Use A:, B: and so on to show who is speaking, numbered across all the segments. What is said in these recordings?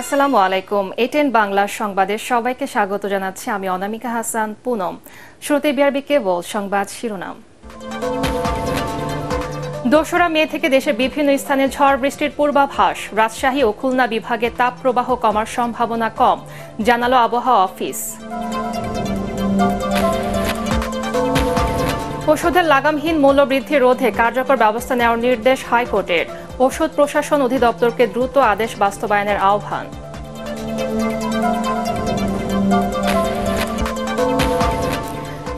A: আসসালামু আলাইকুম এটেন বাংলা সংবাদের সবাইকে স্বাগত জানাচ্ছি আমি অনামিকা হাসান পুনম শুরুতে বিআরবি কেবল সংবাদ শিরোনাম দোসরা মে থেকে দেশের বিভিন্ন স্থানে ঝড় বৃষ্টির পূর্বাভাস রাজশাহী ও খুলনা বিভাগে তাপপ্রবাহ কমার সম্ভাবনা কম জানালো আবহাওয়া অফিস ওষুধের লাগামহীন মূল্যবৃদ্ধি রোধে কার্যকর ব্যবস্থা নেওয়ার নির্দেশ হাইকোর্টের ওষুধ প্রশাসন অধিদপ্তরকে দ্রুত আদেশ বাস্তবায়নের আহ্বান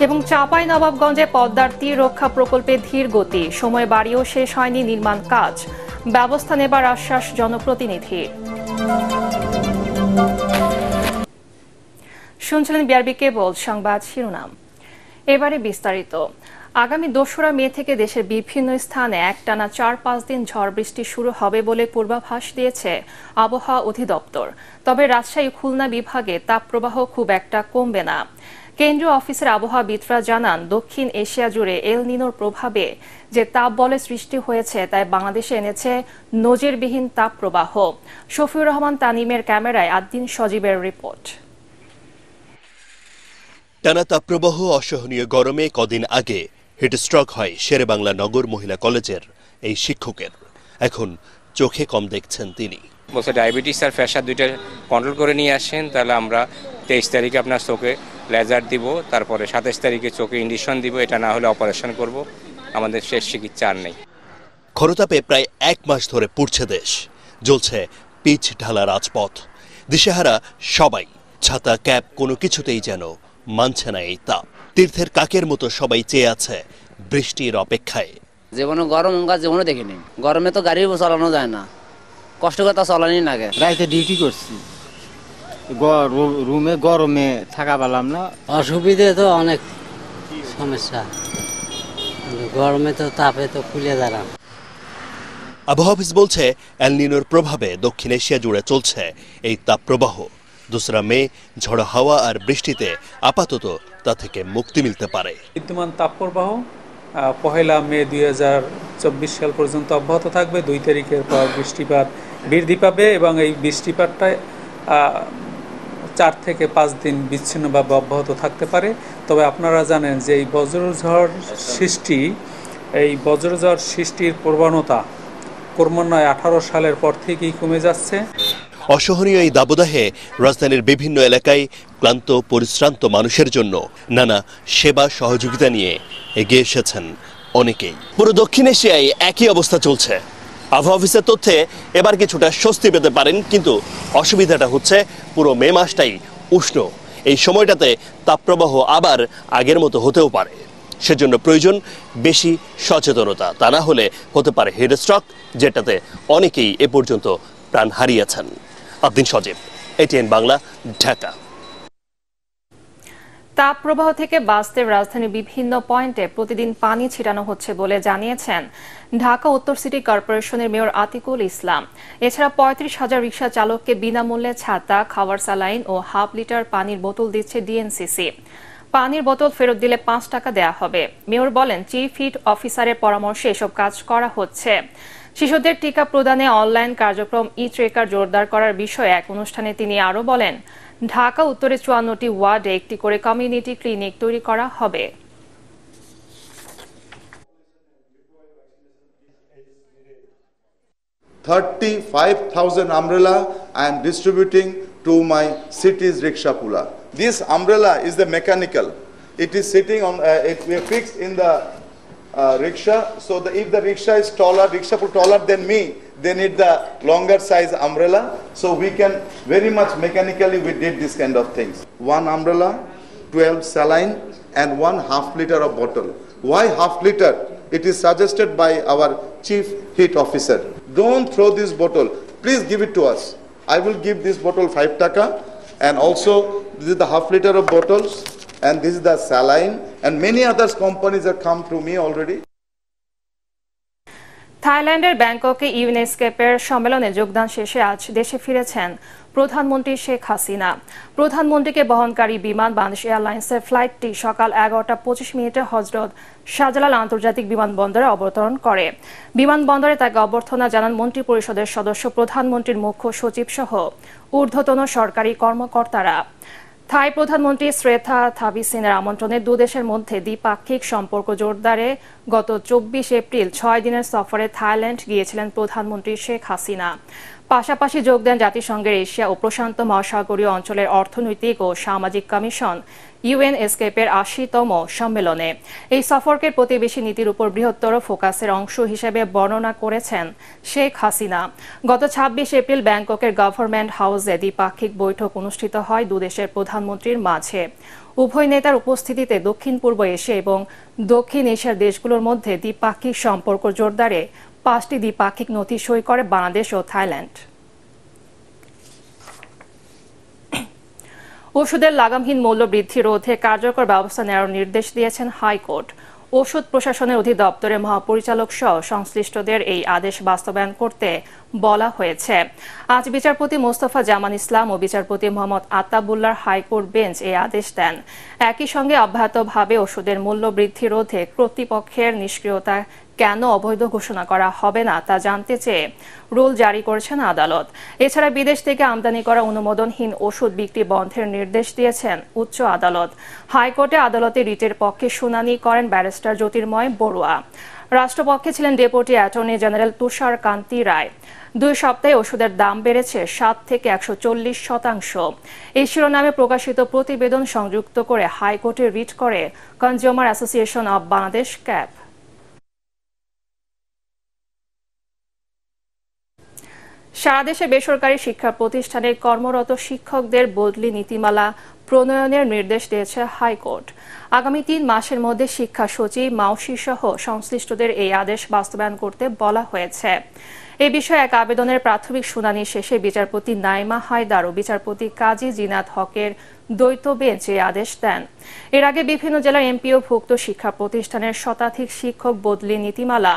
A: এবং চাপাই নবাবগঞ্জে পদ্মার তীর রক্ষা প্রকল্পে ধীর গতি সময় বাড়িও শেষ হয়নি নির্মাণ কাজ ব্যবস্থা নেবার আশ্বাস জনপ্রতিনিধির শুনছিলেন বিআরবি কেবল সংবাদ শিরোনাম এবারে বিস্তারিত আগামী দোসরা মে থেকে দেশের বিভিন্ন স্থানে একটানা চার পাঁচ দিন ঝড় বৃষ্টি শুরু হবে বলে পূর্বাভাস দিয়েছে আবহাওয়া অধিদপ্তর তবে রাজশাহী খুলনা বিভাগে তাপপ্রবাহ খুব একটা কমবে না কেন্দ্রীয় অফিসের আবহাওয়া বিতরা জানান দক্ষিণ এশিয়া জুড়ে এল নিনোর প্রভাবে যে তাপ বলে সৃষ্টি হয়েছে তাই বাংলাদেশে এনেছে নজিরবিহীন তাপপ্রবাহ শফিউর রহমান তানিমের ক্যামেরায় আদ্দিন সজীবের রিপোর্ট
B: টানা তাপপ্রবাহ অসহনীয় গরমে কদিন আগে হিটস্ট্রক হয় শেরেবাংলা নগর মহিলা কলেজের এই শিক্ষকের এখন চোখে কম দেখছেন তিনি
C: বলছে ডায়াবেটিস আর ফ্যাশার দুইটা কন্ট্রোল করে নিয়ে আসেন তাহলে আমরা তেইশ তারিখে আপনার চোখে লেজার দিব তারপরে সাতাশ তারিখে চোখে ইঞ্জেকশন দিব এটা না হলে
B: অপারেশন করব আমাদের শেষ চিকিৎসা আর নেই খরতাপে প্রায় এক মাস ধরে পুড়ছে দেশ জ্বলছে পিচ ঢালা রাজপথ দিশেহারা সবাই ছাতা ক্যাপ কোনো কিছুতেই যেন মানছে না এই তাপ তীর্থের কাকের মতো সবাই চেয়ে আছে বৃষ্টির অপেক্ষায়
C: জীবনে গরম অঙ্গা জীবনে দেখিনি গরমে তো গাড়ি চালানো যায় না কষ্ট করে তা চালানি লাগে রাইতে ডিউটি
B: করছি রুমে গরমে থাকা পেলাম না অসুবিধে তো অনেক সমস্যা
D: গরমে তো তাপে তো খুলে দাঁড়ান
B: আবহাওয়া অফিস বলছে অ্যালনিনোর প্রভাবে দক্ষিণ এশিয়া জুড়ে চলছে এই তাপ প্রবাহ দোসরা মে ঝড় হাওয়া আর বৃষ্টিতে আপাতত তা থেকে মুক্তি মিলতে পারে
D: বিদ্যমান তাপপ্রবাহ পহেলা মে দুই সাল পর্যন্ত অব্যাহত থাকবে দুই তারিখের পর বৃষ্টিপাত বৃদ্ধি পাবে এবং এই বৃষ্টিপাতটায় চার থেকে পাঁচ দিন বিচ্ছিন্নভাবে অব্যাহত থাকতে পারে তবে আপনারা জানেন যে এই বজ্রঝড় সৃষ্টি এই বজ্রঝড় সৃষ্টির প্রবণতা ক্রমান্বয়ে আঠারো সালের পর থেকেই কমে যাচ্ছে
B: অসহনীয় এই দাবদাহে রাজধানীর বিভিন্ন এলাকায় ক্লান্ত পরিশ্রান্ত মানুষের জন্য নানা সেবা সহযোগিতা নিয়ে এগিয়ে এসেছেন অনেকেই পুরো দক্ষিণ এশিয়ায় একই অবস্থা চলছে আবহাওয়া অফিসের তথ্যে এবার কিছুটা স্বস্তি পেতে পারেন কিন্তু অসুবিধাটা হচ্ছে পুরো মে মাসটাই উষ্ণ এই সময়টাতে তাপপ্রবাহ আবার আগের মতো হতেও পারে সেজন্য প্রয়োজন বেশি সচেতনতা তা না হলে হতে পারে হেডস্ট্রক যেটাতে অনেকেই এ পর্যন্ত প্রাণ হারিয়েছেন আব্দিন সজীব এটিএন বাংলা ঢাকা
A: তাপ প্রবাহ থেকে বাঁচতে রাজধানীর বিভিন্ন পয়েন্টে প্রতিদিন পানি ছিটানো হচ্ছে বলে জানিয়েছেন ঢাকা উত্তর সিটি কর্পোরেশনের মেয়র আতিকুল ইসলাম এছাড়া পঁয়ত্রিশ হাজার রিক্সা চালককে বিনামূল্যে ছাতা খাওয়ার সালাইন ও হাফ লিটার পানির বোতল দিচ্ছে ডিএনসিসি পানির বোতল ফেরত দিলে পাঁচ টাকা দেয়া হবে মেয়র বলেন চিফ হিট অফিসারের পরামর্শে এসব কাজ করা হচ্ছে শিশুদের টিকা প্রদানে অনলাইন কার্যক্রম ই ট্রেকার জোরদার করার বিষয়ে এক অনুষ্ঠানে তিনি আরও বলেন ঢাকা উত্তরে চুয়ান্নটি ওয়ার্ডে একটি করে কমিউনিটি ক্লিনিক তৈরি করা হবে
C: thirty five thousand umbrella I am distributing to my cities rickshaw puller this umbrella is the mechanical it is sitting on uh, it we are fixed in the uh, rickshaw. So the, if the rickshaw is taller, rickshaw is taller than me, they need the longer size umbrella. So we can very much mechanically we did this kind of things. One umbrella, 12 saline and one half liter of bottle. Why half liter? It is suggested by our chief heat officer. Don't throw this bottle. Please give it to us. I will give this bottle 5 taka and also this is the half liter of bottles and this is the saline and many other companies have come to me already.
A: থাইল্যান্ডের ব্যাংককে ইউনেস্কেপের সম্মেলনে যোগদান শেষে আজ দেশে ফিরেছেন প্রধানমন্ত্রী শেখ হাসিনা প্রধানমন্ত্রীকে বহনকারী বিমান বাংলাদেশ এয়ারলাইন্সের ফ্লাইটটি সকাল এগারোটা পঁচিশ মিনিটে হজরত শাহজালাল আন্তর্জাতিক বিমানবন্দরে অবতরণ করে বিমানবন্দরে তাকে অভ্যর্থনা জানান মন্ত্রী পরিষদের সদস্য প্রধানমন্ত্রীর মুখ্য সচিব সহ ঊর্ধ্বতন সরকারি কর্মকর্তারা থাই প্রধানমন্ত্রী শ্রেথা থাবিসিনের আমন্ত্রণে দেশের মধ্যে দ্বিপাক্ষিক সম্পর্ক জোরদারে গত চব্বিশ এপ্রিল ছয় দিনের সফরে থাইল্যান্ড গিয়েছিলেন প্রধানমন্ত্রী শেখ হাসিনা পাশাপাশি যোগ দেন জাতিসংঘের এশিয়া ও প্রশান্ত মহাসাগরীয় অঞ্চলের অর্থনৈতিক ও সামাজিক কমিশন ইউএনএসকেপের আশিতম সম্মেলনে এই সফরকে প্রতিবেশী নীতির উপর বৃহত্তর ফোকাসের অংশ হিসেবে বর্ণনা করেছেন শেখ হাসিনা গত ২৬ এপ্রিল ব্যাংককের গভর্নমেন্ট হাউসে দ্বিপাক্ষিক বৈঠক অনুষ্ঠিত হয় দুদেশের প্রধানমন্ত্রীর মাঝে উভয় নেতার উপস্থিতিতে দক্ষিণ পূর্ব এশিয়া এবং দক্ষিণ এশিয়ার দেশগুলোর মধ্যে দ্বিপাক্ষিক সম্পর্ক জোরদারে পাঁচটি দ্বিপাক্ষিক নথি সই করে বাংলাদেশ ও থাইল্যান্ড ওষুধের লাগামহীন মূল্য বৃদ্ধি রোধে কার্যকর ব্যবস্থা নেওয়ার নির্দেশ দিয়েছেন হাইকোর্ট ওষুধ প্রশাসনের অধিদপ্তরের মহাপরিচালক সহ সংশ্লিষ্টদের এই আদেশ বাস্তবায়ন করতে বলা হয়েছে আজ বিচারপতি মোস্তফা জামান ইসলাম ও বিচারপতি মোহাম্মদ আতাবুল্লার হাইকোর্ট বেঞ্চ এই আদেশ দেন একই সঙ্গে অব্যাহতভাবে ওষুধের মূল্য বৃদ্ধি রোধে কর্তৃপক্ষের নিষ্ক্রিয়তা কেন অবৈধ ঘোষণা করা হবে না তা জানতে চেয়ে রুল জারি করেছেন আদালত এছাড়া বিদেশ থেকে আমদানি করা অনুমোদনহীন ওষুধ বিক্রি বন্ধের নির্দেশ দিয়েছেন উচ্চ আদালত হাইকোর্টে আদালতে রিটের পক্ষে শুনানি করেন ব্যারিস্টার জ্যোতির্ময় বড়ুয়া রাষ্ট্রপক্ষে ছিলেন deputy attorney general Tushar Kanti Roy দুই সপ্তাহে ওষুধের দাম বেড়েছে সাত থেকে একশো চল্লিশ শতাংশ এই শিরোনামে প্রকাশিত প্রতিবেদন সংযুক্ত করে হাইকোর্টে রিট করে consumer association of Bangladesh CAB সারা দেশে বেসরকারি শিক্ষা প্রতিষ্ঠানের কর্মরত শিক্ষকদের বদলি নীতিমালা প্রণয়নের নির্দেশ দিয়েছে হাইকোর্ট আগামী তিন মাসের মধ্যে শিক্ষা সচিব মাউসি সহ সংশ্লিষ্টদের এই আদেশ বাস্তবায়ন করতে বলা হয়েছে এ বিষয়ে এক আবেদনের প্রাথমিক শুনানি শেষে বিচারপতি নাইমা হায়দার ও বিচারপতি কাজী জিনাত হকের দ্বৈত বেঞ্চ এ আদেশ দেন এর আগে বিভিন্ন জেলার এমপিওভুক্ত শিক্ষা প্রতিষ্ঠানের শতাধিক শিক্ষক বদলি নীতিমালা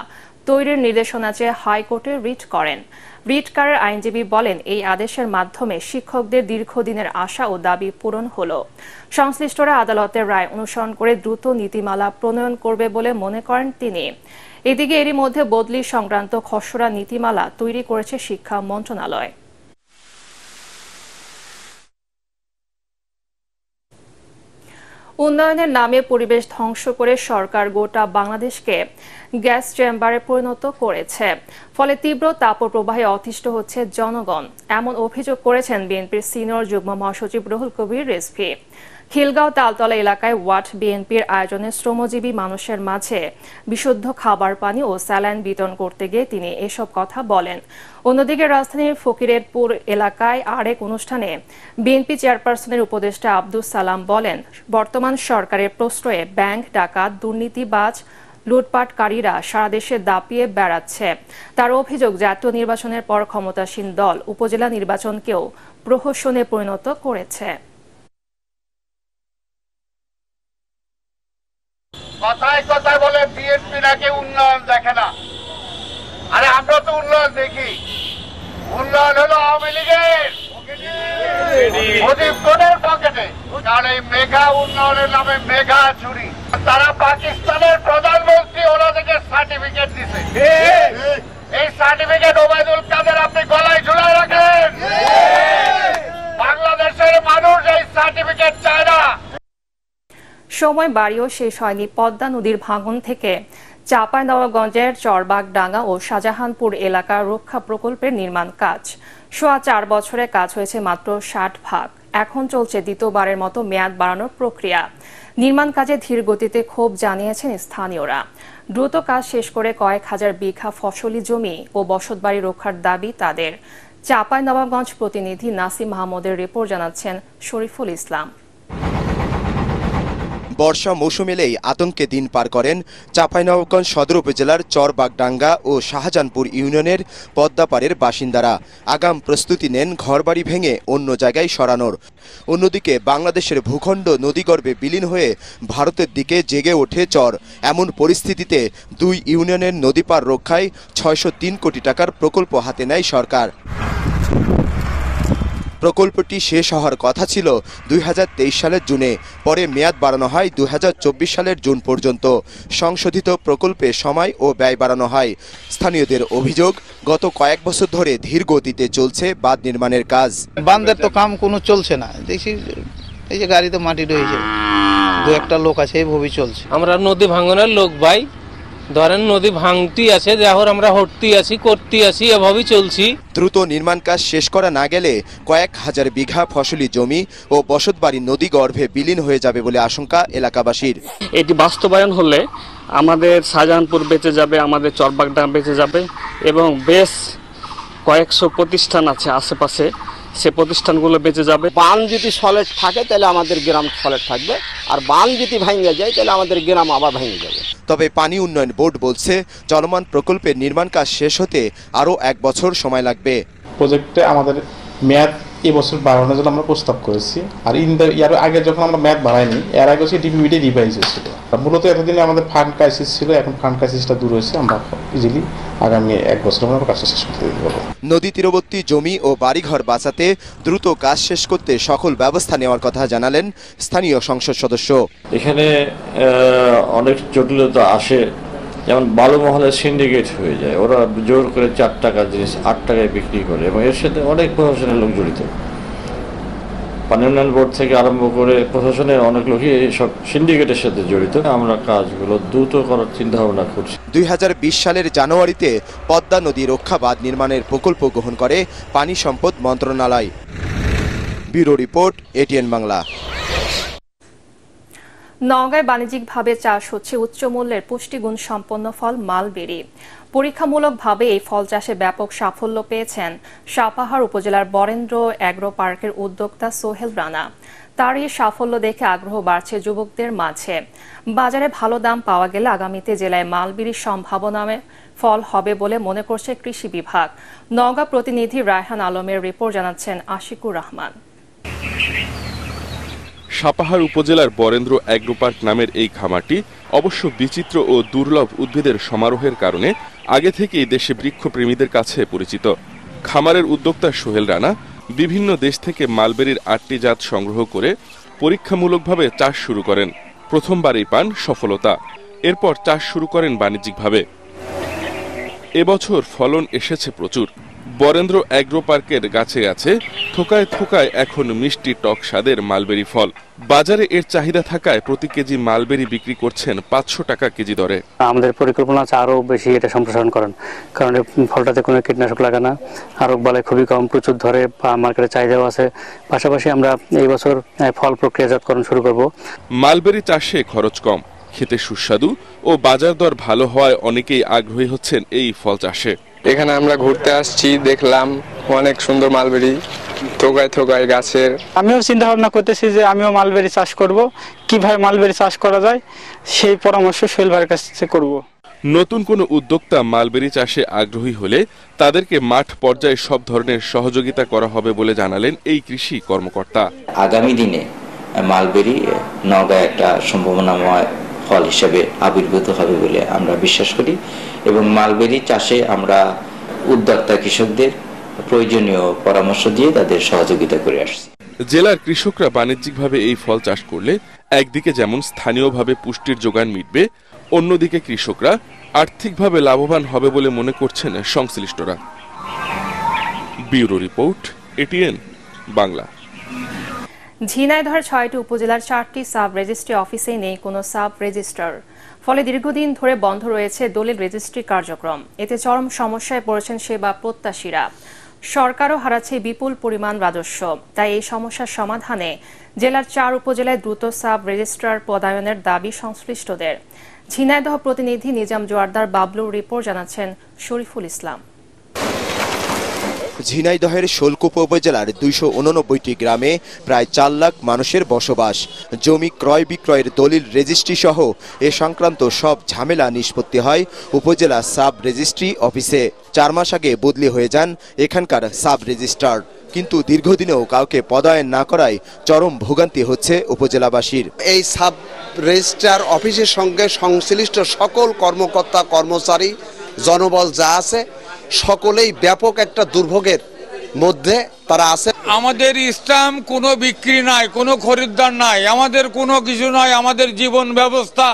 A: তৈরির নির্দেশনা চেয়ে হাইকোর্টে রিট করেন ব্রিটকারের আইনজীবী বলেন এই আদেশের মাধ্যমে শিক্ষকদের দীর্ঘদিনের আশা ও দাবি পূরণ হল সংশ্লিষ্টরা আদালতের রায় অনুসরণ করে দ্রুত নীতিমালা প্রণয়ন করবে বলে মনে করেন তিনি এদিকে এরই মধ্যে বদলি সংক্রান্ত খসড়া নীতিমালা তৈরি করেছে শিক্ষা মন্ত্রণালয় উন্নয়নের নামে পরিবেশ ধ্বংস করে সরকার গোটা বাংলাদেশকে গ্যাস চেম্বারে পরিণত করেছে ফলে তীব্র প্রবাহে অতিষ্ঠ হচ্ছে জনগণ এমন অভিযোগ করেছেন বিএনপির সিনিয়র যুগ্ম মহাসচিব রাহুল কবির রেজভি খিলগাঁও তালতলা এলাকায় ওয়ার্ড বিএনপির আয়োজনে শ্রমজীবী মানুষের মাঝে বিশুদ্ধ খাবার পানি ও স্যালাইন বিতরণ করতে গিয়ে তিনি এসব কথা বলেন অন্যদিকে রাজধানীর ফকিরেরপুর এলাকায় আরেক অনুষ্ঠানে বিএনপি চেয়ারপারসনের উপদেষ্টা আব্দুল সালাম বলেন বর্তমান সরকারের প্রশ্রয়ে ব্যাংক ডাকাত দুর্নীতিবাজ লুটপাটকারীরা সারা দেশে দাপিয়ে বেড়াচ্ছে তার অভিযোগ জাতীয় নির্বাচনের পর ক্ষমতাসীন দল উপজেলা নির্বাচনকেও প্রহসনে পরিণত করেছে
B: কথায় কথায় বলে
D: বিএনপি নাকি উন্নয়ন দেখে না আরে আমরা তো উন্নয়ন দেখি উন্নয়ন হলো আওয়ামী লীগের
B: মেঘা তারা পাকিস্তানের প্রধানমন্ত্রী ওনাদেরকে সার্টিফিকেট দিতে এই সার্টিফিকেট ওবায়দুল কাদের আপনি গলায় ঝুলায় রাখেন বাংলাদেশের মানুষ এই সার্টিফিকেট চায়
A: সময় বাড়িও শেষ হয়নি পদ্মা নদীর ভাঙন থেকে চাঁপাইনবাবগঞ্জের চরবাগডাঙ্গা ও শাহজাহানপুর এলাকা রক্ষা প্রকল্পের নির্মাণ কাজ সোয়া চার বছরে কাজ হয়েছে মাত্র ষাট ভাগ এখন চলছে দ্বিতীয়বারের মতো মেয়াদ বাড়ানোর প্রক্রিয়া নির্মাণ কাজে ধীর গতিতে ক্ষোভ জানিয়েছেন স্থানীয়রা দ্রুত কাজ শেষ করে কয়েক হাজার বিঘা ফসলি জমি ও বসতবাড়ি রক্ষার দাবি তাদের চাঁপাই নবাবগঞ্জ প্রতিনিধি নাসিম মাহমুদের রিপোর্ট জানাচ্ছেন শরীফুল ইসলাম
C: বর্ষা মৌসুম এলেই আতঙ্কে দিন পার করেন চাঁপাইনবাবগঞ্জ সদর উপজেলার চরবাগডাঙ্গা ও শাহজাহানপুর ইউনিয়নের পদ্মাপাড়ের বাসিন্দারা আগাম প্রস্তুতি নেন ঘরবাড়ি ভেঙে অন্য জায়গায় সরানোর অন্যদিকে বাংলাদেশের ভূখণ্ড নদীগর্ভে বিলীন হয়ে ভারতের দিকে জেগে ওঠে চর এমন পরিস্থিতিতে দুই ইউনিয়নের নদীপার রক্ষায় ছয়শো কোটি টাকার প্রকল্প হাতে নেয় সরকার প্রকল্পটি শেষ হওয়ার কথা ছিল দুই সালের জুনে পরে মেয়াদ বাড়ানো হয় দুই সালের জুন পর্যন্ত সংশোধিত প্রকল্পে সময় ও ব্যয় বাড়ানো হয় স্থানীয়দের অভিযোগ গত কয়েক বছর ধরে ধীর গতিতে চলছে বাঁধ নির্মাণের কাজ বাঁধের তো কাম কোনো চলছে না দেখি
D: এই যে গাড়িতে মাটি রয়েছে দু
C: একটা লোক আছে এইভাবেই
D: চলছে আমরা নদী ভাঙনের লোক ভাই ধরেন নদী ভাঙতি আছে যাহর আমরা হটতি আছি করতি আছি এভাবেই চলছি
C: দ্রুত নির্মাণ কাজ শেষ করা না গেলে কয়েক হাজার বিঘা ফসলি জমি ও বসতবাড়ি নদী গর্ভে বিলীন হয়ে যাবে বলে আশঙ্কা এলাকাবাসীর এটি বাস্তবায়ন হলে আমাদের
B: শাহজাহানপুর বেঁচে যাবে আমাদের চরবাগডা বেঁচে যাবে এবং বেশ কয়েকশো প্রতিষ্ঠান আছে আশেপাশে সে প্রতিষ্ঠানগুলো বেঁচে যাবে বান যদি সলেট থাকে
C: তাহলে আমাদের গ্রাম সলেট থাকবে আর বান যদি ভাঙে যায় তাহলে আমাদের গ্রাম আবার ভেঙে যাবে তবে পানি উন্নয়ন বোর্ড বলছে চলমান প্রকল্পের নির্মাণ কাজ শেষ হতে আরও এক বছর সময় লাগবে
D: প্রজেক্টে আমাদের মেয়াদ এ বছর বাড়ানোর জন্য আমরা প্রস্তাব করেছি আর ইন দ্য ইয়ার আগে যখন আমরা ম্যাথ বাড়াইনি এর আগে হচ্ছে ডিপিবিটি রিভাইজ হয়েছিল মূলত এতদিনে আমাদের ফান্ড ক্রাইসিস ছিল এখন ফান্ড ক্রাইসিসটা দূর হয়েছে আমরা ইজিলি আগামী এক বছর আমরা কাজ শেষ করতে পারবো
C: নদী তীরবর্তী জমি ও বাড়িঘর বাঁচাতে দ্রুত কাজ শেষ করতে সকল ব্যবস্থা নেওয়ার কথা জানালেন স্থানীয় সংসদ সদস্য এখানে অনেক জটিলতা আসে
D: যেমন বালুমহলের সিন্ডিকেট হয়ে যায় ওরা জোর করে চার টাকার জিনিস আট টাকায় বিক্রি করে এবং এর সাথে অনেক প্রশাসনের লোক জড়িত পানি উন্নয়ন বোর্ড থেকে আরম্ভ করে প্রশাসনের অনেক লোকই সব সিন্ডিকেটের সাথে জড়িত আমরা কাজগুলো দ্রুত করার
C: চিন্তা ভাবনা করছি দুই সালের জানুয়ারিতে পদ্মা নদী রক্ষা বাঁধ নির্মাণের প্রকল্প গ্রহণ করে পানি সম্পদ মন্ত্রণালয় ব্যুরো রিপোর্ট এটিএন বাংলা
A: নওগাঁয় বাণিজ্যিকভাবে চাষ হচ্ছে উচ্চ মূল্যের পুষ্টিগুণ সম্পন্ন ফল মালবেরি পরীক্ষামূলকভাবে এই ফল চাষে ব্যাপক সাফল্য পেয়েছেন সাপাহার উপজেলার বরেন্দ্র অ্যাগ্রো পার্কের উদ্যোক্তা সোহেল রানা তার এই সাফল্য দেখে আগ্রহ বাড়ছে যুবকদের মাঝে বাজারে ভালো দাম পাওয়া গেলে আগামীতে জেলায় মালবিরির সম্ভাবনা ফল হবে বলে মনে করছে কৃষি বিভাগ নওগাঁ প্রতিনিধি রায়হান আলমের রিপোর্ট জানাচ্ছেন আশিকুর রহমান
D: সাপাহার উপজেলার বরেন্দ্র অ্যাগ্রো পার্ক নামের এই খামারটি অবশ্য বিচিত্র ও দুর্লভ উদ্ভিদের সমারোহের কারণে আগে থেকেই দেশে বৃক্ষপ্রেমীদের কাছে পরিচিত খামারের উদ্যোক্তা সোহেল রানা বিভিন্ন দেশ থেকে মালবেরির আটটি জাত সংগ্রহ করে পরীক্ষামূলকভাবে চাষ শুরু করেন প্রথমবারেই পান সফলতা এরপর চাষ শুরু করেন বাণিজ্যিকভাবে এবছর ফলন এসেছে প্রচুর বরেন্দ্র অ্যাগ্রো পার্কের গাছে আছে থোকায় থোকায় এখন মিষ্টি টক স্বাদের মালবেরি ফল বাজারে এর চাহিদা থাকায় প্রতি কেজি মালবেরি বিক্রি করছেন পাঁচশো টাকা কেজি দরে
B: আমাদের পরিকল্পনা আছে আরও বেশি এটা সম্প্রসারণ করেন কারণ ফলটাতে কোনো কীটনাশক লাগে না
D: আরও বলে খুবই কম প্রচুর ধরে মার্কেটে চাহিদাও আছে পাশাপাশি আমরা এই বছর ফল প্রক্রিয়াজাতকরণ শুরু করব মালবেরি চাষে খরচ কম খেতে সুস্বাদু ও বাজার দর ভালো হওয়ায় অনেকেই আগ্রহী হচ্ছেন এই ফল চাষে এখানে আমরা ঘুরতে আসছি দেখলাম অনেক সুন্দর মালবেরি থোকায় থোকায় গাছের আমিও চিন্তা ভাবনা করতেছি যে আমিও মালবেরি চাষ করব কিভাবে মালবেরি চাষ করা যায় সেই পরামর্শ শৈল ভাইয়ের কাছ থেকে করব নতুন কোনো উদ্যোক্তা মালবেরি চাষে আগ্রহী হলে তাদেরকে মাঠ পর্যায়ে সব ধরনের সহযোগিতা করা হবে বলে জানালেন এই কৃষি কর্মকর্তা আগামী দিনে
C: মালবেরি নওগাঁ একটা সম্ভাবনাময় ফল হিসেবে আবির্ভূত হবে বলে আমরা বিশ্বাস করি এবং মালবেরি চাষে আমরা উদ্যোক্তা কৃষকদের প্রয়োজনীয় পরামর্শ দিয়ে তাদের সহযোগিতা করে আসছি
D: জেলার কৃষকরা বাণিজ্যিকভাবে এই ফল চাষ করলে একদিকে যেমন স্থানীয়ভাবে পুষ্টির যোগান মিটবে অন্যদিকে কৃষকরা আর্থিকভাবে লাভবান হবে বলে মনে করছেন সংশ্লিষ্টরা ব্যুরো রিপোর্ট এটিএন বাংলা
A: ঝিনাইদহের ছয়টি উপজেলার চারটি সাব রেজিস্ট্রি অফিসেই নেই কোনো সাব রেজিস্ট্রার ফলে দীর্ঘদিন ধরে বন্ধ রয়েছে দলিল রেজিস্ট্রি কার্যক্রম এতে চরম সমস্যায় পড়েছেন সেবা প্রত্যাশীরা সরকারও হারাচ্ছে বিপুল পরিমাণ রাজস্ব তাই এই সমস্যার সমাধানে জেলার চার উপজেলায় দ্রুত সাব রেজিস্ট্রার পদায়নের দাবি সংশ্লিষ্টদের ঝিনাইদহ প্রতিনিধি নিজাম জোয়ারদার বাবলুর রিপোর্ট জানাচ্ছেন শরীফুল ইসলাম
C: ঝিনাইদহের শোলকুপ উপজেলার দুইশো উননব্বইটি গ্রামে প্রায় চার লাখ মানুষের বসবাস জমি ক্রয় বিক্রয়ের দলিল রেজিস্ট্রি সহ এ সংক্রান্ত সব ঝামেলা নিষ্পত্তি হয় উপজেলা সাব রেজিস্ট্রি অফিসে চার মাস আগে বদলি হয়ে যান এখানকার সাব রেজিস্ট্রার কিন্তু দীর্ঘদিনেও কাউকে পদায়ন না করায় চরম ভোগান্তি হচ্ছে উপজেলাবাসীর এই সাব রেজিস্ট্রার অফিসের সঙ্গে সংশ্লিষ্ট সকল কর্মকর্তা কর্মচারী জনবল যা আছে সকলেই ব্যাপক একটা দুর্ভোগের
D: মধ্যে তারা আছে আমাদের ইসলাম কোনো বিক্রি নাই কোনো খরিদ্দার নাই আমাদের কোনো কিছু নয় আমাদের জীবন ব্যবস্থা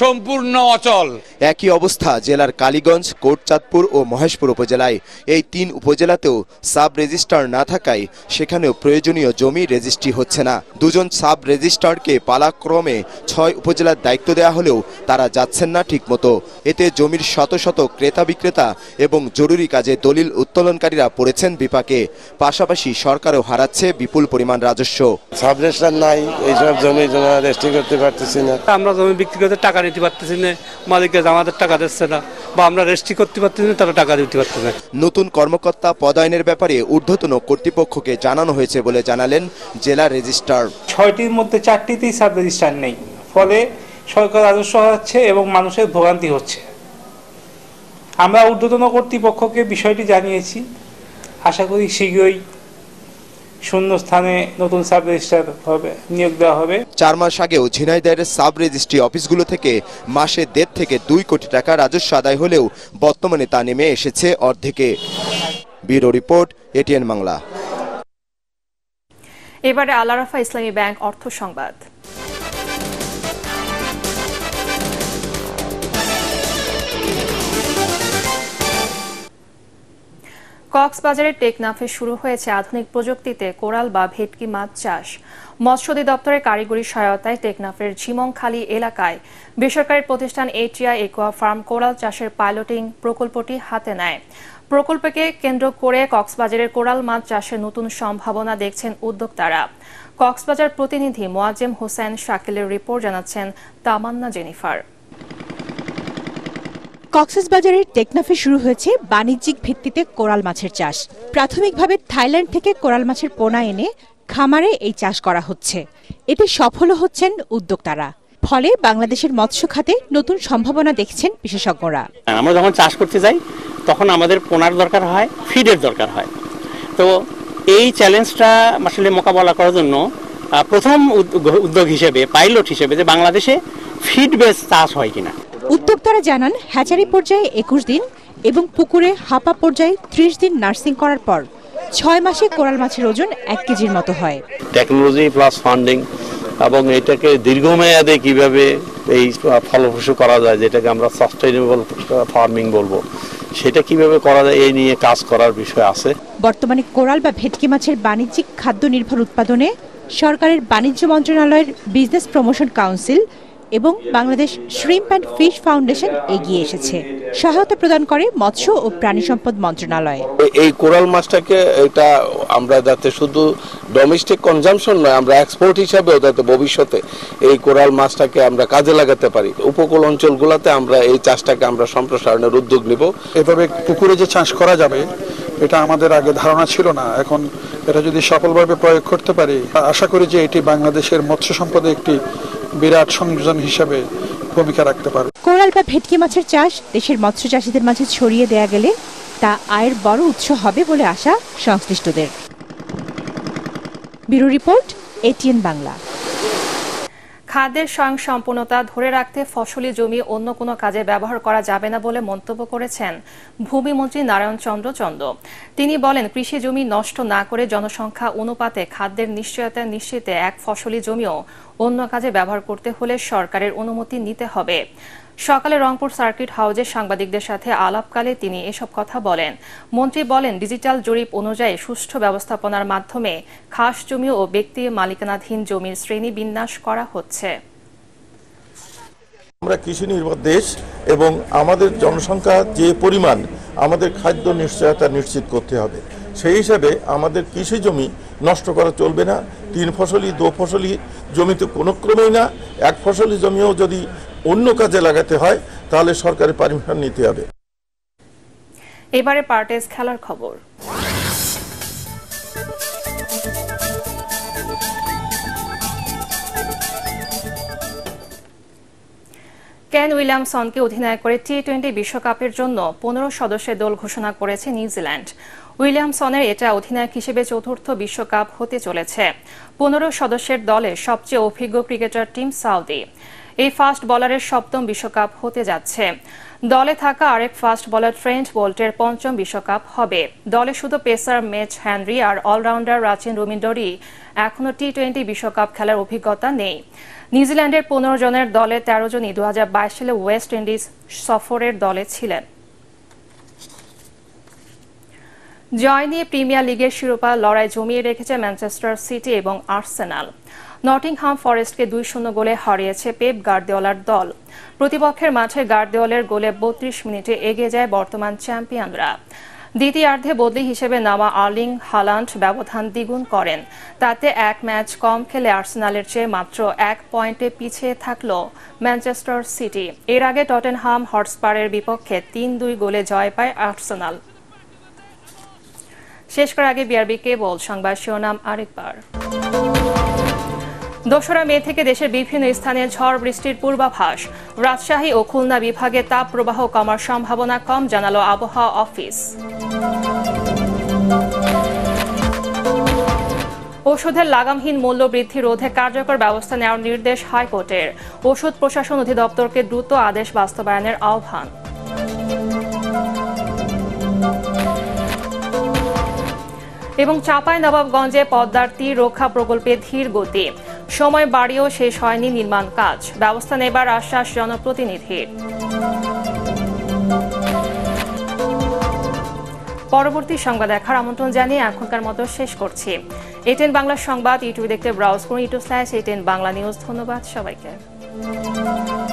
D: সম্পূর্ণ অচল
C: একই অবস্থা জেলার কালীগঞ্জ কোটচাঁদপুর ও মহেশপুর উপজেলায় এই তিন উপজেলাতেও সাব রেজিস্ট্রার না থাকায় সেখানেও প্রয়োজনীয় জমি রেজিস্ট্রি হচ্ছে না দুজন সাব রেজিস্ট্রারকে পালাক্রমে ছয় উপজেলার দায়িত্ব দেয়া হলেও তারা যাচ্ছেন না ঠিকমতো এতে জমির শত শত ক্রেতা বিক্রেতা এবং জরুরি কাজে দলিল উত্তোলনকারীরা পড়েছেন বিপাকে পাশাপাশি সরকারও হারাচ্ছে বিপুল পরিমাণ রাজস্ব সাব রেজিস্ট্রার নাই
D: এইসব জমি করতে পারতেছি না
B: আমরা জমি বিক্রি করতে টাকা নিতে পারতেছি না মালিকের আমাদের টাকা দিচ্ছে না বা আমরা রেজিস্ট্রি করতে পারতেছি না তারা টাকা দিতে পারছে না নতুন কর্মকর্তা পদায়নের
C: ব্যাপারে ঊর্ধ্বতন কর্তৃপক্ষকে জানানো হয়েছে বলে জানালেন জেলা রেজিস্ট্রার ছয়টির
D: মধ্যে চারটিতেই সাব রেজিস্ট্রার নেই ফলে সরকার রাজস্ব হচ্ছে এবং মানুষের ভোগান্তি হচ্ছে আমরা ঊর্ধ্বতন কর্তৃপক্ষকে বিষয়টি জানিয়েছি আশা করি শীঘ্রই শূন্য স্থানে নতুন সাব রেজিস্ট্রার হবে নিয়োগ
C: দেওয়া হবে চার মাস আগেও ঝিনাইদহের সাব রেজিস্ট্রি অফিসগুলো থেকে মাসে দেড় থেকে দুই কোটি টাকা রাজস্ব আদায় হলেও বর্তমানে তা নেমে এসেছে অর্ধেকে ব্যুরো রিপোর্ট এটিএন বাংলা
A: এবারে আলারাফা ইসলামী ব্যাংক অর্থ সংবাদ কক্সবাজারের টেকনাফে শুরু হয়েছে আধুনিক প্রযুক্তিতে কোরাল বা ভেটকি মাছ চাষ মৎস্য দপ্তরের কারিগরি সহায়তায় টেকনাফের ঝিমংখালী এলাকায় বেসরকারি প্রতিষ্ঠান এটিআই একুয়া ফার্ম কোরাল চাষের পাইলটিং প্রকল্পটি হাতে নেয় প্রকল্পকে কেন্দ্র করে কক্সবাজারের কোরাল মাছ চাষের নতুন সম্ভাবনা দেখছেন উদ্যোক্তারা কক্সবাজার প্রতিনিধি মোয়াজেম হোসেন শাকিলের রিপোর্ট জানাচ্ছেন তামান্না জেনিফার
E: কক্সেস বাজারের টেকনাফে শুরু হয়েছে বাণিজ্যিক ভিত্তিতে কোরাল মাছের চাষ প্রাথমিকভাবে থাইল্যান্ড থেকে কোরাল মাছের পোনা এনে খামারে এই চাষ করা হচ্ছে এতে সফল হচ্ছেন উদ্যোক্তারা ফলে বাংলাদেশের মৎস্য খাতে নতুন সম্ভাবনা দেখছেন বিশেষজ্ঞরা
B: হ্যাঁ, আমরা যখন চাষ করতে যাই তখন আমাদের পোনার দরকার হয় ফিডের দরকার হয় তো এই চ্যালেঞ্জটা আসলে মোকাবেলা করার জন্য প্রথম উদ্যোগ হিসেবে পাইলট হিসেবে যে বাংলাদেশে ফিড বেস চাষ হয় কিনা
E: উদ্যোক্তারা জানান হ্যাচারি পর্যায়ে একুশ দিন এবং পুকুরে হাপা পর্যায়ে ত্রিশ দিন নার্সিং করার পর ছয় মাসে কোরাল মাছের ওজন এক কেজির মতো হয়
B: টেকনোলজি প্লাস ফান্ডিং এবং এটাকে দীর্ঘমেয়াদে কিভাবে এই ফলপ্রসূ করা যায় যেটাকে আমরা সাস্টেনেবল ফার্মিং বলবো সেটা কিভাবে করা যায় এই নিয়ে কাজ করার বিষয় আছে
E: বর্তমানে কোরাল বা ভেটকি মাছের বাণিজ্যিক খাদ্য নির্ভর উৎপাদনে সরকারের বাণিজ্য মন্ত্রণালয়ের বিজনেস প্রমোশন কাউন্সিল এবং Bangladesh shrimp and fish foundation এগিয়ে এসেছে সহায়তা প্রদান করে মৎস্য ও প্রাণী সম্পদ মন্ত্রণালয়
D: এই কোরাল মাছটাকে এটা আমরা যাতে শুধু ডোমেস্টিক কনজামশন নয় আমরা এক্সপোর্ট হিসাবেও যাতে ভবিষ্যতে এই কোরাল মাছটাকে আমরা কাজে লাগাতে পারি উপকূল অঞ্চলগুলোতে আমরা এই চাষটাকে আমরা সম্প্রসারণের উদ্যোগ নিব এভাবে পুকুরে যে চাষ করা যাবে এটা আমাদের আগে ধারণা ছিল না এখন এটা যদি সফলভাবে প্রয়োগ করতে পারি আশা করি যে এটি বাংলাদেশের মৎস্য সম্পদে একটি বিরাট সংযোজন হিসেবে ভূমিকা রাখতে পারবে
E: কোরাল বা ভেটকি মাছের চাষ দেশের মৎস্য চাষীদের মাঝে ছড়িয়ে দেয়া গেলে তা আয়ের বড় উৎস হবে বলে আশা সংশ্লিষ্টদের ব্যুরো রিপোর্ট এটিএন বাংলা
A: খাদ্যের স্বয়ংসম্পূর্ণতা ধরে রাখতে ফসলি জমি অন্য কোনো কাজে ব্যবহার করা যাবে না বলে মন্তব্য করেছেন ভূমিমন্ত্রী নারায়ণ চন্দ্র চন্দ তিনি বলেন কৃষি জমি নষ্ট না করে জনসংখ্যা অনুপাতে খাদ্যের নিশ্চয়তা নিশ্চিতে এক ফসলি জমিও অন্য কাজে ব্যবহার করতে হলে সরকারের অনুমতি নিতে হবে সকালে রংপুর সার্কিট হাউজে সাংবাদিকদের সাথে আলাপকালে তিনি এসব কথা বলেন মন্ত্রী বলেন ডিজিটাল জরিপ অনুযায়ী সুষ্ঠু ব্যবস্থাপনার মাধ্যমে খাস জমি ও ব্যক্তি মালিকানাধীন জমির শ্রেণী বিন্যাস করা হচ্ছে
D: আমরা কৃষি নির্ভর দেশ এবং আমাদের জনসংখ্যা যে পরিমাণ আমাদের খাদ্য নিশ্চয়তা নিশ্চিত করতে হবে সেই হিসাবে আমাদের কৃষি জমি নষ্ট করা চলবে না তিন ফসলি দু ফসলি জমি তো কোনো ক্রমেই না এক ফসলি জমিও যদি অন্য কাজে লাগাতে হয় তাহলে সরকারি পারমিশন নিতে হবে
A: এবারে পার্টেস খেলার খবর কেন উইলিয়ামসনকে অধিনায়ক করে টি টোয়েন্টি বিশ্বকাপের জন্য পনেরো সদস্যের দল ঘোষণা করেছে নিউজিল্যান্ড উইলিয়ামসনের এটা অধিনায়ক হিসেবে চতুর্থ বিশ্বকাপ হতে চলেছে পনেরো সদস্যের দলে সবচেয়ে অভিজ্ঞ ক্রিকেটার টিম সাউদি এই ফাস্ট বলারের সপ্তম বিশ্বকাপ হতে যাচ্ছে দলে থাকা আরেক ফাস্ট বলার ট্রেন্ট বোল্টের পঞ্চম বিশ্বকাপ হবে দলে শুধু পেসার মেচ হ্যানরি আর অলরাউন্ডার রাচিন রুমিন্ডোরই এখনও টি টোয়েন্টি বিশ্বকাপ খেলার অভিজ্ঞতা নেই নিউজিল্যান্ডের পনেরো জনের দলে তেরো জনই দু সালে ওয়েস্ট ইন্ডিজ সফরের দলে ছিলেন জয় নিয়ে প্রিমিয়ার লিগের শিরোপা লড়াই জমিয়ে রেখেছে ম্যানচেস্টার সিটি এবং আর্সেনাল নটিংহাম ফরেস্টকে দুই শূন্য গোলে হারিয়েছে পেপ গার্দিওলার দল প্রতিপক্ষের মাঠে গার্দিওলের গোলে বত্রিশ মিনিটে এগিয়ে যায় বর্তমান চ্যাম্পিয়নরা দ্বিতীয়ার্ধে বদলি হিসেবে নামা আর্লিং হালান্ড ব্যবধান দ্বিগুণ করেন তাতে এক ম্যাচ কম খেলে আর্সেনালের চেয়ে মাত্র এক পয়েন্টে পিছিয়ে থাকল ম্যানচেস্টার সিটি এর আগে টটেনহাম হটস্পারের বিপক্ষে তিন দুই গোলে জয় পায় আর্সেনাল শেষ করার আগে বিআরবি কেবল সংবাদ শিরোনাম আরেকবার দোসরা মে থেকে দেশের বিভিন্ন স্থানে ঝড় বৃষ্টির পূর্বাভাস রাজশাহী ও খুলনা বিভাগে তাপ প্রবাহ কমার সম্ভাবনা কম জানালো আবহাওয়া অফিস ওষুধের লাগামহীন মূল্য বৃদ্ধি রোধে কার্যকর ব্যবস্থা নেওয়ার নির্দেশ হাইকোর্টের ওষুধ প্রশাসন অধিদপ্তরকে দ্রুত আদেশ বাস্তবায়নের আহ্বান এবং চাঁপাই নবাবগঞ্জে পদ্মার তীর রক্ষা প্রকল্পে ধীর গতি সময় বাড়িয়েও শেষ হয়নি নির্মাণ কাজ ব্যবস্থা নেবার আশ্বাস জনপ্রতিনিধির পরবর্তী সংবাদ দেখার আমন্ত্রণ জানিয়ে এখনকার মতো শেষ করছি এটেন বাংলা সংবাদ ইউটিউবে দেখতে ব্রাউজ করুন YouTube slash ATN Bangla news ধন্যবাদ সবাইকে